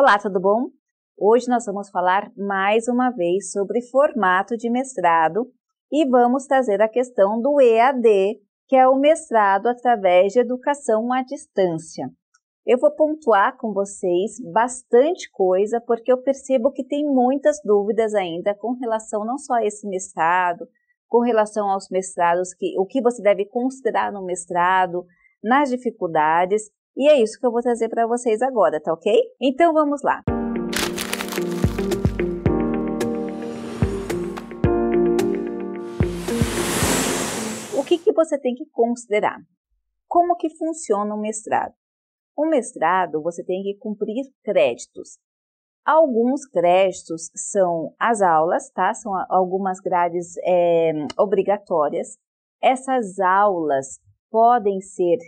Olá, tudo bom? Hoje nós vamos falar mais uma vez sobre formato de mestrado e vamos trazer a questão do EAD, que é o mestrado através de educação à distância. Eu vou pontuar com vocês bastante coisa, porque eu percebo que tem muitas dúvidas ainda com relação não só a esse mestrado, com relação aos mestrados, que, o que você deve considerar no mestrado, nas dificuldades. E é isso que eu vou trazer para vocês agora, tá ok? Então vamos lá! O que, que você tem que considerar? Como que funciona o mestrado? O mestrado, você tem que cumprir créditos. Alguns créditos são as aulas, tá? São algumas grades é, obrigatórias. Essas aulas podem ser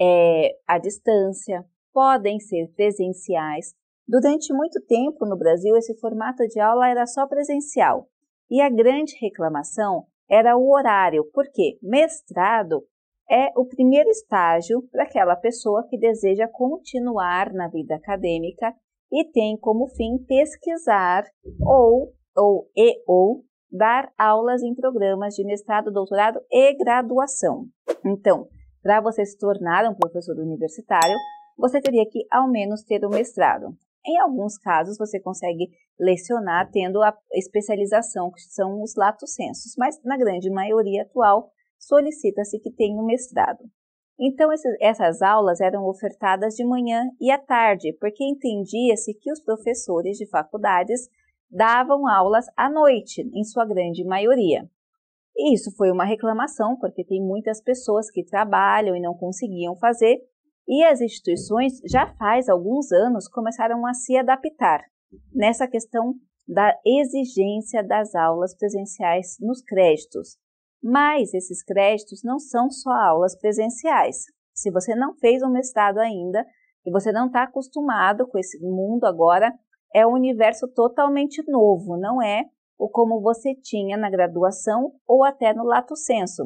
é, à distância, podem ser presenciais. Durante muito tempo no Brasil, esse formato de aula era só presencial. E a grande reclamação era o horário, porque mestrado é o primeiro estágio para aquela pessoa que deseja continuar na vida acadêmica e tem como fim pesquisar ou ou e ou dar aulas em programas de mestrado, doutorado e graduação. Então, para você se tornar um professor universitário, você teria que ao menos ter o um mestrado. Em alguns casos, você consegue lecionar tendo a especialização, que são os latos sensus, mas na grande maioria atual solicita-se que tenha um mestrado. Então, essas aulas eram ofertadas de manhã e à tarde, porque entendia-se que os professores de faculdades davam aulas à noite, em sua grande maioria. E isso foi uma reclamação, porque tem muitas pessoas que trabalham e não conseguiam fazer, e as instituições já faz alguns anos começaram a se adaptar nessa questão da exigência das aulas presenciais nos créditos. Mas esses créditos não são só aulas presenciais. Se você não fez um mestrado ainda e você não está acostumado com esse mundo agora, é um universo totalmente novo, não é ou como você tinha na graduação ou até no lato senso,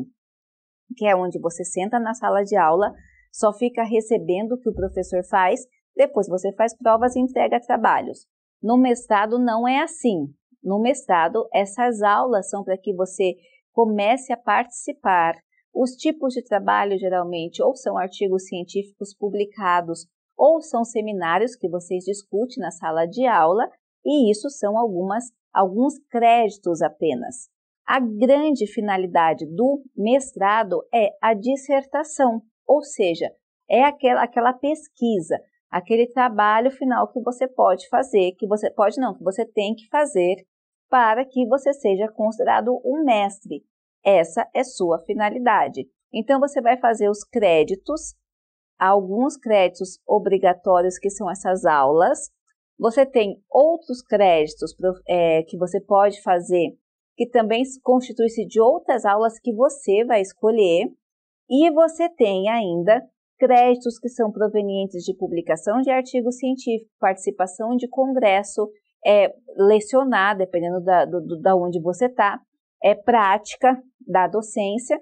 que é onde você senta na sala de aula, só fica recebendo o que o professor faz, depois você faz provas e entrega trabalhos. No mestrado não é assim. No mestrado, essas aulas são para que você comece a participar. Os tipos de trabalho geralmente ou são artigos científicos publicados ou são seminários que vocês discutem na sala de aula, e isso são algumas alguns créditos apenas. A grande finalidade do mestrado é a dissertação, ou seja, é aquela, aquela pesquisa, aquele trabalho final que você pode fazer, que você pode não, que você tem que fazer para que você seja considerado um mestre. Essa é sua finalidade. Então você vai fazer os créditos, alguns créditos obrigatórios que são essas aulas, você tem outros créditos é, que você pode fazer, que também constitui-se de outras aulas que você vai escolher. E você tem ainda créditos que são provenientes de publicação de artigo científico, participação de congresso, é, lecionar, dependendo da, do, da onde você está, é prática da docência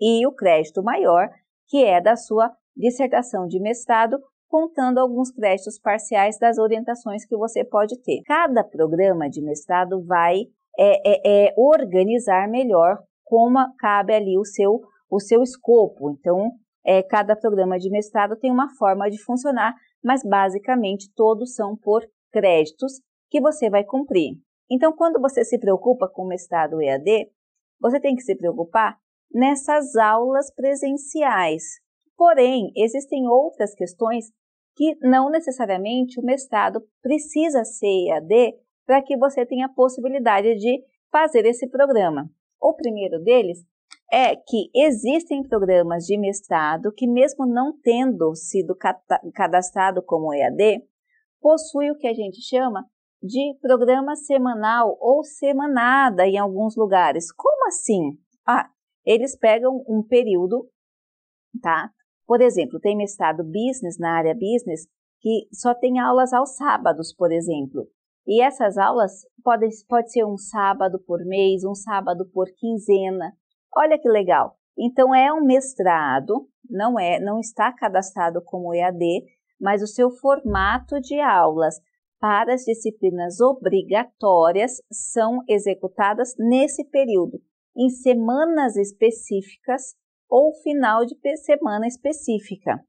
e o crédito maior, que é da sua dissertação de mestrado contando alguns créditos parciais das orientações que você pode ter. Cada programa de mestrado vai é, é, é organizar melhor como cabe ali o seu, o seu escopo. Então, é, cada programa de mestrado tem uma forma de funcionar, mas basicamente todos são por créditos que você vai cumprir. Então, quando você se preocupa com o mestrado EAD, você tem que se preocupar nessas aulas presenciais. Porém, existem outras questões que não necessariamente o mestrado precisa ser EAD para que você tenha a possibilidade de fazer esse programa. O primeiro deles é que existem programas de mestrado que, mesmo não tendo sido cadastrado como EAD, possui o que a gente chama de programa semanal ou semanada em alguns lugares. Como assim? Ah, eles pegam um período, tá? Por exemplo, tem mestrado business na área business que só tem aulas aos sábados, por exemplo. E essas aulas podem pode ser um sábado por mês, um sábado por quinzena. Olha que legal. Então é um mestrado, não é, não está cadastrado como EAD, mas o seu formato de aulas para as disciplinas obrigatórias são executadas nesse período, em semanas específicas ou final de semana específica.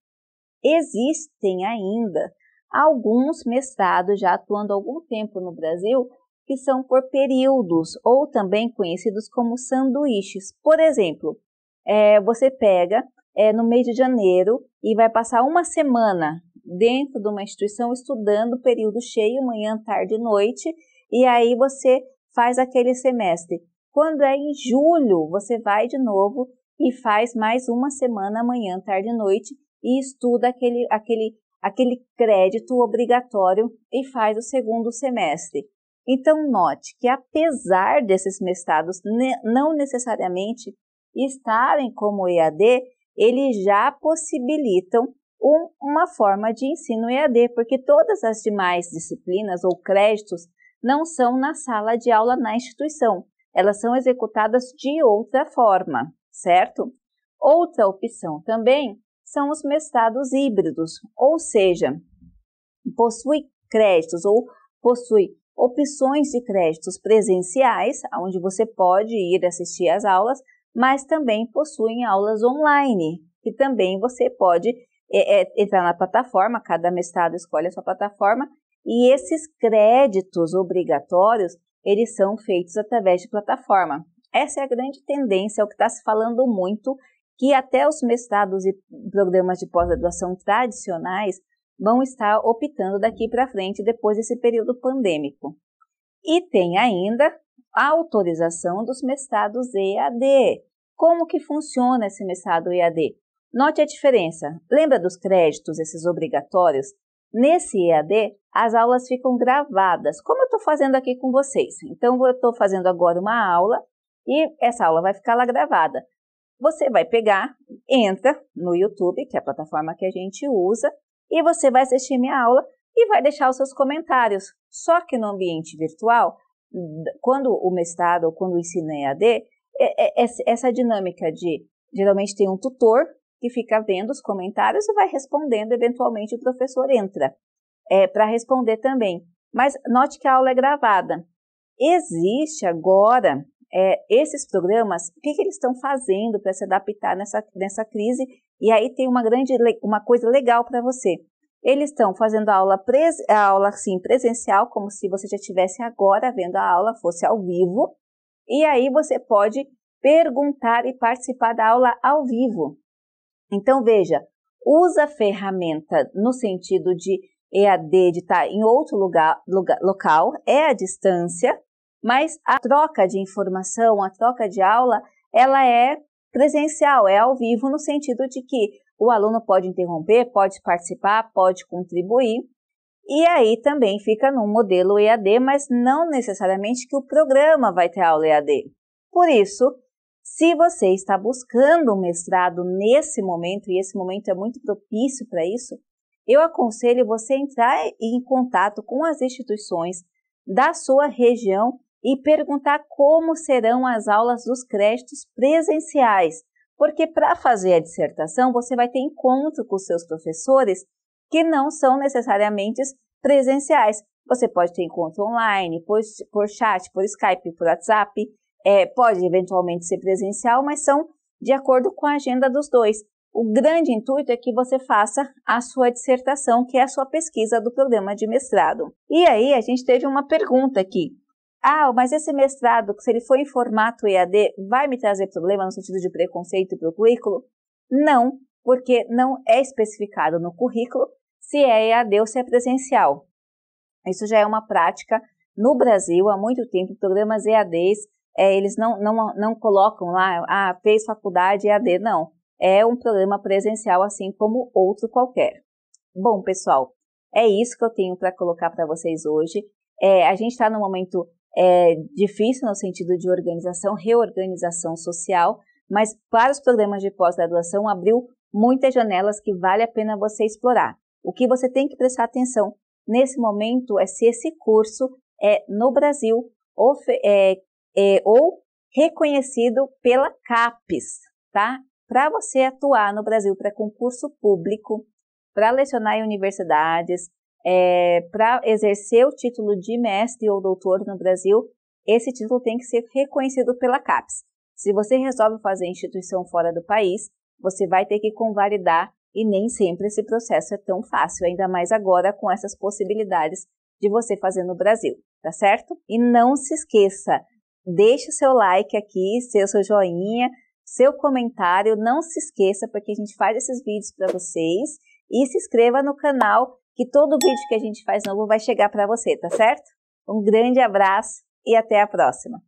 Existem ainda alguns mestrados já atuando há algum tempo no Brasil que são por períodos ou também conhecidos como sanduíches. Por exemplo, é, você pega é, no mês de janeiro e vai passar uma semana dentro de uma instituição estudando período cheio, manhã, tarde e noite, e aí você faz aquele semestre. Quando é em julho, você vai de novo e faz mais uma semana amanhã, tarde e noite, e estuda aquele, aquele, aquele crédito obrigatório e faz o segundo semestre. Então, note que apesar desses mestrados ne não necessariamente estarem como EAD, eles já possibilitam um, uma forma de ensino EAD, porque todas as demais disciplinas ou créditos não são na sala de aula na instituição, elas são executadas de outra forma certo? Outra opção também são os mestrados híbridos, ou seja, possui créditos ou possui opções de créditos presenciais, onde você pode ir assistir às aulas, mas também possuem aulas online, que também você pode é, é, entrar na plataforma, cada mestrado escolhe a sua plataforma, e esses créditos obrigatórios, eles são feitos através de plataforma. Essa é a grande tendência, é o que está se falando muito, que até os mestrados e programas de pós-graduação tradicionais vão estar optando daqui para frente depois desse período pandêmico. E tem ainda a autorização dos mestrados EAD. Como que funciona esse mestrado EAD? Note a diferença. Lembra dos créditos, esses obrigatórios? Nesse EAD, as aulas ficam gravadas, como eu estou fazendo aqui com vocês. Então, eu estou fazendo agora uma aula, e essa aula vai ficar lá gravada. Você vai pegar, entra no YouTube, que é a plataforma que a gente usa, e você vai assistir minha aula e vai deixar os seus comentários. Só que no ambiente virtual, quando o mestrado ou quando o ensino é AD, é, é, essa dinâmica de geralmente tem um tutor que fica vendo os comentários e vai respondendo, eventualmente o professor entra é, para responder também. Mas note que a aula é gravada. Existe agora é, esses programas, o que, que eles estão fazendo para se adaptar nessa, nessa crise. E aí tem uma grande uma coisa legal para você. Eles estão fazendo a aula, pres, a aula assim, presencial, como se você já estivesse agora vendo a aula, fosse ao vivo. E aí você pode perguntar e participar da aula ao vivo. Então veja, usa a ferramenta no sentido de EAD, de estar tá em outro lugar, lugar local, é a distância, mas a troca de informação, a troca de aula, ela é presencial, é ao vivo, no sentido de que o aluno pode interromper, pode participar, pode contribuir. E aí também fica num modelo EAD, mas não necessariamente que o programa vai ter aula EAD. Por isso, se você está buscando um mestrado nesse momento, e esse momento é muito propício para isso, eu aconselho você entrar em contato com as instituições da sua região e perguntar como serão as aulas dos créditos presenciais, porque para fazer a dissertação você vai ter encontro com seus professores que não são necessariamente presenciais. Você pode ter encontro online, por, por chat, por Skype, por WhatsApp, é, pode eventualmente ser presencial, mas são de acordo com a agenda dos dois. O grande intuito é que você faça a sua dissertação, que é a sua pesquisa do programa de mestrado. E aí, a gente teve uma pergunta aqui ah, mas esse mestrado, se ele for em formato EAD, vai me trazer problema no sentido de preconceito para o currículo? Não, porque não é especificado no currículo se é EAD ou se é presencial. Isso já é uma prática no Brasil há muito tempo, programas EADs, é, eles não, não, não colocam lá, ah, fez faculdade EAD, não. É um programa presencial assim como outro qualquer. Bom, pessoal, é isso que eu tenho para colocar para vocês hoje. É, a gente está num momento é difícil no sentido de organização, reorganização social, mas para os programas de pós-graduação abriu muitas janelas que vale a pena você explorar. O que você tem que prestar atenção nesse momento é se esse curso é no Brasil ou, é, é, ou reconhecido pela CAPES, tá? Para você atuar no Brasil para concurso público, para lecionar em universidades, é, para exercer o título de mestre ou doutor no Brasil, esse título tem que ser reconhecido pela CAPES. Se você resolve fazer instituição fora do país, você vai ter que convalidar e nem sempre esse processo é tão fácil, ainda mais agora com essas possibilidades de você fazer no Brasil, tá certo? E não se esqueça, deixe seu like aqui, seu, seu joinha, seu comentário, não se esqueça porque a gente faz esses vídeos para vocês e se inscreva no canal que todo vídeo que a gente faz novo vai chegar para você, tá certo? Um grande abraço e até a próxima!